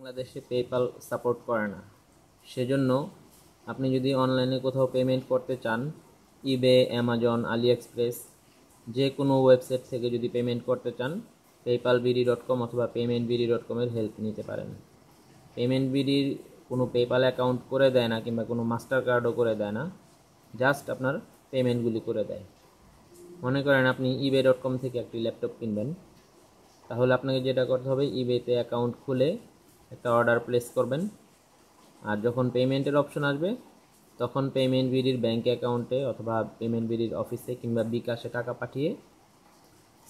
বাংলাদেশে PayPal support করে না সেজন্য আপনি যদি অনলাইনে কোথাও পেমেন্ট করতে চান ইবে অ্যামাজন আলি এক্সপ্রেস যে কোনো ওয়েবসাইট থেকে যদি পেমেন্ট করতে চান পেপাল বিডি ডট কম অথবা পেমেন্ট বিডি ডট কমের হেল্প নিতে পারেন পেমেন্ট বিডির কোনো পেপাল অ্যাকাউন্ট করে দেয় না কিংবা কোনো মাস্টার কার্ডও করে দেয় না জাস্ট আপনার পেমেন্টগুলি করে দেয় মনে করেন আপনি ইবে ডট কম থেকে একটি ল্যাপটপ কিনবেন তাহলে আপনাকে যেটা করতে হবে ইবেতে অ্যাকাউন্ট খুলে একটা অর্ডার প্লেস করবেন আর যখন পেমেন্টের অপশন আসবে তখন পেমেন্ট বিডির ব্যাঙ্ক অ্যাকাউন্টে অথবা পেমেন্ট বিডির অফিসে কিংবা বিকাশে টাকা পাঠিয়ে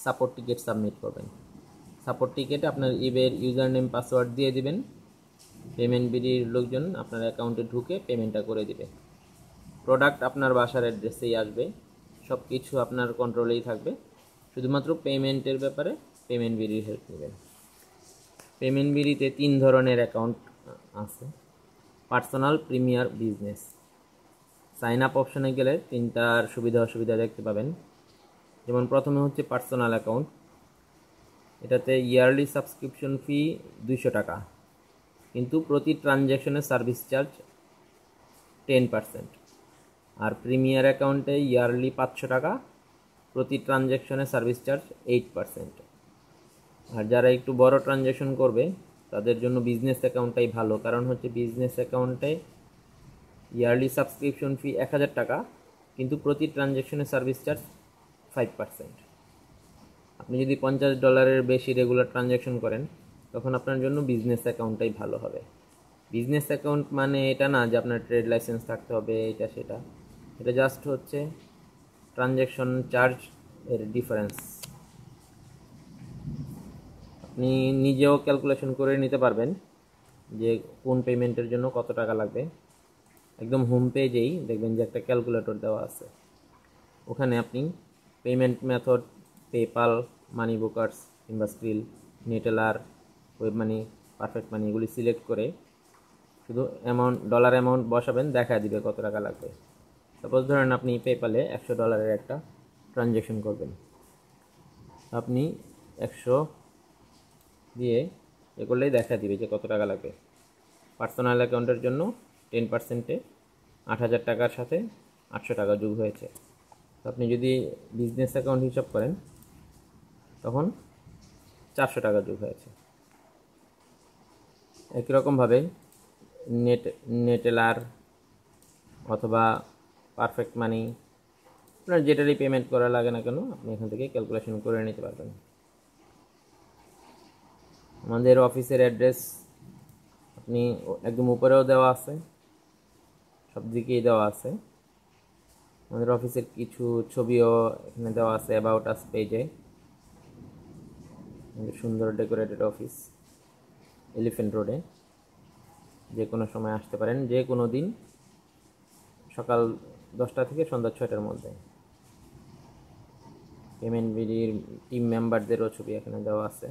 সাপোর্ট টিকিট সাবমিট করবেন সাপোর্ট টিকিট আপনার ইবের ইউজার নেম পাসওয়ার্ড দিয়ে দিবেন পেমেন্ট বিডির লোকজন আপনার অ্যাকাউন্টে ঢুকে পেমেন্টটা করে দিবে প্রোডাক্ট আপনার বাসার অ্যাড্রেসেই আসবে সব কিছু আপনার কন্ট্রোলেই থাকবে শুধুমাত্র পেমেন্টের ব্যাপারে পেমেন্ট বিডির হেল্প নেবেন পেমেন্ট বিলিতে তিন ধরনের অ্যাকাউন্ট আছে personal premier business sign up অপশনে গেলে তিনটার সুবিধা অসুবিধা দেখতে পাবেন যেমন প্রথমে হচ্ছে পার্সোনাল অ্যাকাউন্ট এটাতে ইয়ারলি সাবস্ক্রিপশন ফি দুইশো টাকা কিন্তু প্রতি ট্রানজ্যাকশনের সার্ভিস চার্জ টেন পার্সেন্ট আর প্রিমিয়ার অ্যাকাউন্টে ইয়ারলি পাঁচশো টাকা প্রতি ট্রানজ্যাকশনের সার্ভিস চার্জ এইট পার্সেন্ট আর যারা একটু বড় ট্রানজ্যাকশন করবে তাদের জন্য বিজনেস অ্যাকাউন্টটাই ভালো কারণ হচ্ছে বিজনেস অ্যাকাউন্টে ইয়ারলি সাবস্ক্রিপশন ফি এক হাজার টাকা কিন্তু প্রতি ট্রানজ্যাকশনে সার্ভিস চার্জ ফাইভ পার্সেন্ট আপনি যদি পঞ্চাশ ডলারের বেশি রেগুলার ট্রানজ্যাকশন করেন তখন আপনার জন্য বিজনেস অ্যাকাউন্টটাই ভালো হবে বিজনেস অ্যাকাউন্ট মানে এটা না যে আপনার ট্রেড লাইসেন্স থাকতে হবে এটা সেটা এটা জাস্ট হচ্ছে ট্রানজ্যাকশন চার্জ এর ডিফারেন্স আপনি নিজেও ক্যালকুলেশন করে নিতে পারবেন যে কোন পেমেন্টের জন্য কত টাকা লাগবে একদম হোম পেজেই দেখবেন যে একটা ক্যালকুলেটর দেওয়া আছে ওখানে আপনি payment method PayPal Moneybookers কিংবা Skrill Neteller WebMoney Perfect Money এগুলি সিলেক্ট করে শুধু অ্যামাউন্ট ডলার অ্যামাউন্ট বসাবেন দেখা দিবে কত টাকা লাগবে সাপোজ ধরেন আপনি পেপালে একশো ডলারের একটা ট্রানজ্যাকশন করবেন আপনি একশো দিয়ে এ করলেই দেখা দিবে যে কত টাকা লাগবে পার্সোনাল অ্যাকাউন্টের জন্য টেন পার্সেন্টে আট হাজার টাকার সাথে আটশো টাকা যোগ হয়েছে তো আপনি যদি বিজনেস অ্যাকাউন্ট হিসাব করেন তখন চারশো টাকা যোগ হয়েছে একই রকমভাবে নেট নেটেলার অথবা পারফেক্ট মানি আপনার যেটারই পেমেন্ট করা লাগে না কেন আপনি এখান থেকে ক্যালকুলেশন করে নিতে পারবেন আমাদের অফিসের অ্যাড্রেস আপনি একদম উপরেও দেওয়া আছে সব দিকেই দেওয়া আছে আমাদের অফিসের কিছু ছবিও এখানে দেওয়া আছে অ্যাবাউট আস পেজে সুন্দর ডেকোরেটেড অফিস এলিফেন্ট রোডে যে কোনো সময় আসতে পারেন যে কোনো দিন সকাল দশটা থেকে সন্ধ্যা ছয়টার মধ্যে পেমেন্ট বিডির টিম মেম্বারদেরও ছবি এখানে দেওয়া আছে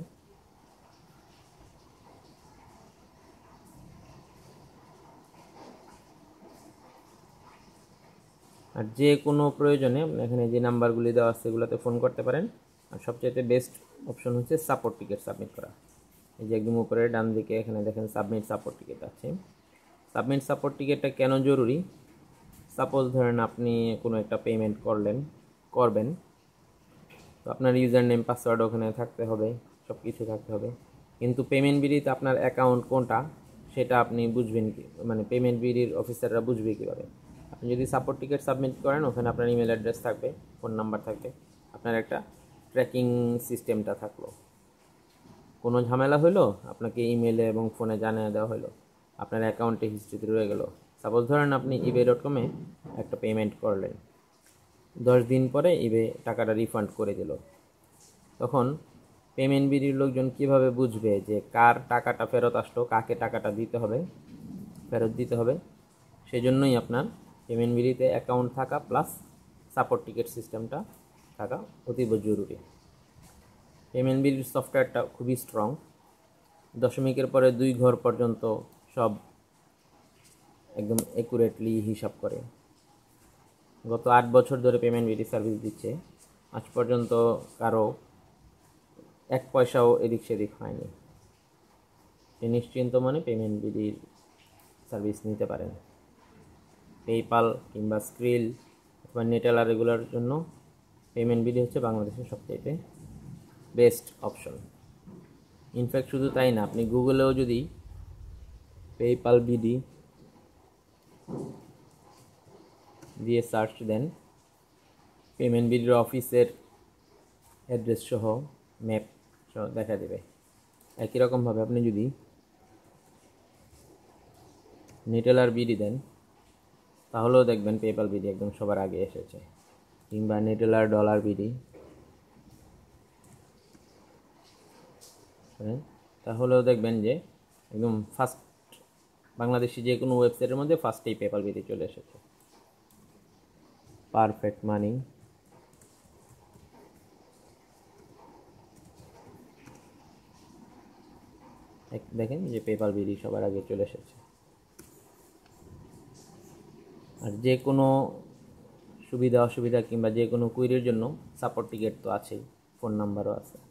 আর যে কোনো প্রয়োজনে এখানে যে নাম্বারগুলি দেওয়া আছে সেগুলোতে ফোন করতে পারেন আর সবচেয়ে বেস্ট অপশন হচ্ছে সাপোর্ট টিকিট সাবমিট করা এই যে একদম উপরে ডান দিকে এখানে দেখেন সাবমিট সাপোর্ট টিকিট আছে সাবমিট সাপোর্ট টিকিটটা কেন জরুরি সাপোজ ধরেন আপনি কোনো একটা পেমেন্ট করলেন করবেন তো আপনার ইউজার নেম পাসওয়ার্ড ওখানে থাকতে হবে সব কিছু থাকতে হবে কিন্তু পেমেন্ট বিডিতে আপনার অ্যাকাউন্ট কোনটা সেটা আপনি বুঝবেন কি মানে পেমেন্ট বিডির অফিসাররা বুঝবে কীভাবে আপনি যদি সাপোর্ট টিকিট সাবমিট করেন ওখানে আপনার ইমেল অ্যাড্রেস থাকবে ফোন নাম্বার থাকবে আপনার একটা ট্র্যাকিং সিস্টেমটা থাকলো কোনো ঝামেলা হলো আপনাকে ইমেলে এবং ফোনে জানিয়ে দেওয়া হলো আপনার অ্যাকাউন্টে হিস্ট্রিতে রয়ে গেল সাপোজ ধরেন আপনি ইবে ডট কমে একটা পেমেন্ট করলেন দশ দিন পরে ইবে টাকাটা রিফান্ড করে দিল তখন পেমেন্ট বিডির লোকজন কিভাবে বুঝবে যে কার টাকাটা ফেরত আসলো কাকে টাকাটা দিতে হবে ফেরত দিতে হবে সেজন্যই আপনার এমএনবিডিতে অ্যাকাউন্ট থাকা প্লাস সাপোর্ট টিকিট সিস্টেমটা থাকা অতীব জরুরি এমএনবির সফটওয়্যারটা খুবই স্ট্রং দশমিকের পরে দুই ঘর পর্যন্ত সব একদম একুরেটলি হিসাব করে গত আট বছর ধরে পেমেন্ট বিডি সার্ভিস দিচ্ছে আজ পর্যন্ত কারো এক পয়সাও এদিক সেদিক হয়নি নিশ্চিন্ত মনে পেমেন্ট বিডির সার্ভিস নিতে পারেন পেপাল কিংবা স্ক্রিল অথবা নেটাল আর এগুলোর জন্য পেমেন্ট বিধি হচ্ছে বাংলাদেশের সবচেয়ে বেস্ট অপশন ইনফ্যাক্ট শুধু তাই না আপনি গুগলেও যদি পেপাল বিডি দিয়ে সার্চ দেন পেমেন্ট বিডির অফিসের অ্যাড্রেস সহ ম্যাপ সহ দেখা দেবে একই রকমভাবে আপনি যদি নেটেল আর বিডি দেন তাহলেও দেখবেন পেপাল বিধি একদম সবার আগে এসেছে কিংবা নেটেলার ডলার বিডি তাহলেও দেখবেন যে একদম ফার্স্ট বাংলাদেশি যে কোনো ওয়েবসাইটের মধ্যে ফার্স্টেই পেপার বিধি চলে এসেছে পারফেক্ট মানি দেখেন যে পেপার বিধি সবার আগে চলে এসেছে আর যে কোনো সুবিধা অসুবিধা কিংবা যে কোনো কুইরির জন্য সাপোর্ট টিকিট তো আছেই ফোন নাম্বারও আছে